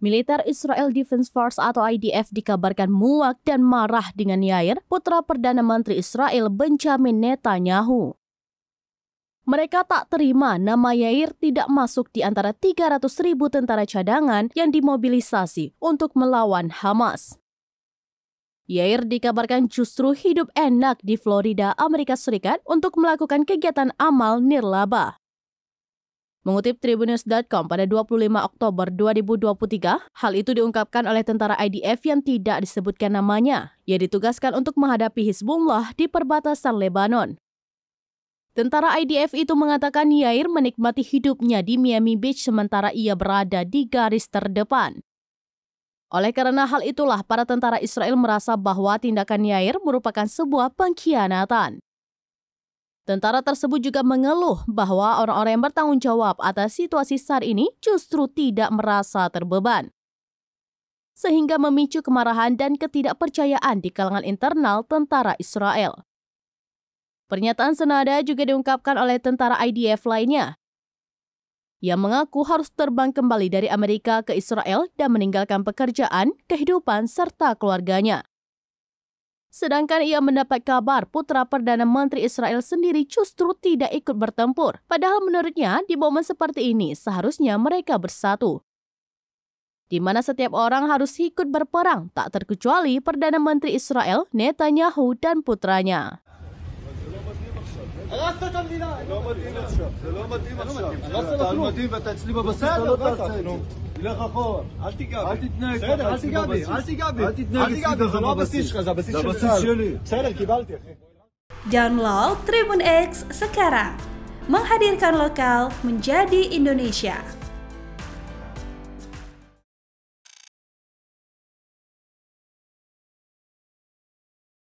Militer Israel Defense Force atau IDF dikabarkan muak dan marah dengan Yair, putra Perdana Menteri Israel Benjamin Netanyahu. Mereka tak terima nama Yair tidak masuk di antara 300 ribu tentara cadangan yang dimobilisasi untuk melawan Hamas. Yair dikabarkan justru hidup enak di Florida, Amerika Serikat untuk melakukan kegiatan amal nirlaba. Mengutip Tribunnews.com pada 25 Oktober 2023, hal itu diungkapkan oleh tentara IDF yang tidak disebutkan namanya. Ia ditugaskan untuk menghadapi Hizbullah di perbatasan Lebanon. Tentara IDF itu mengatakan Yair menikmati hidupnya di Miami Beach sementara ia berada di garis terdepan. Oleh karena hal itulah, para tentara Israel merasa bahwa tindakan Yair merupakan sebuah pengkhianatan. Tentara tersebut juga mengeluh bahwa orang-orang yang bertanggung jawab atas situasi saat ini justru tidak merasa terbeban. Sehingga memicu kemarahan dan ketidakpercayaan di kalangan internal tentara Israel. Pernyataan senada juga diungkapkan oleh tentara IDF lainnya yang mengaku harus terbang kembali dari Amerika ke Israel dan meninggalkan pekerjaan, kehidupan, serta keluarganya. Sedangkan ia mendapat kabar putra Perdana Menteri Israel sendiri justru tidak ikut bertempur. Padahal menurutnya di momen seperti ini seharusnya mereka bersatu. Di mana setiap orang harus ikut berperang, tak terkecuali Perdana Menteri Israel, Netanyahu, dan putranya. לך אחורה, Download Tribun X sekarang. Menghadirkan lokal menjadi Indonesia.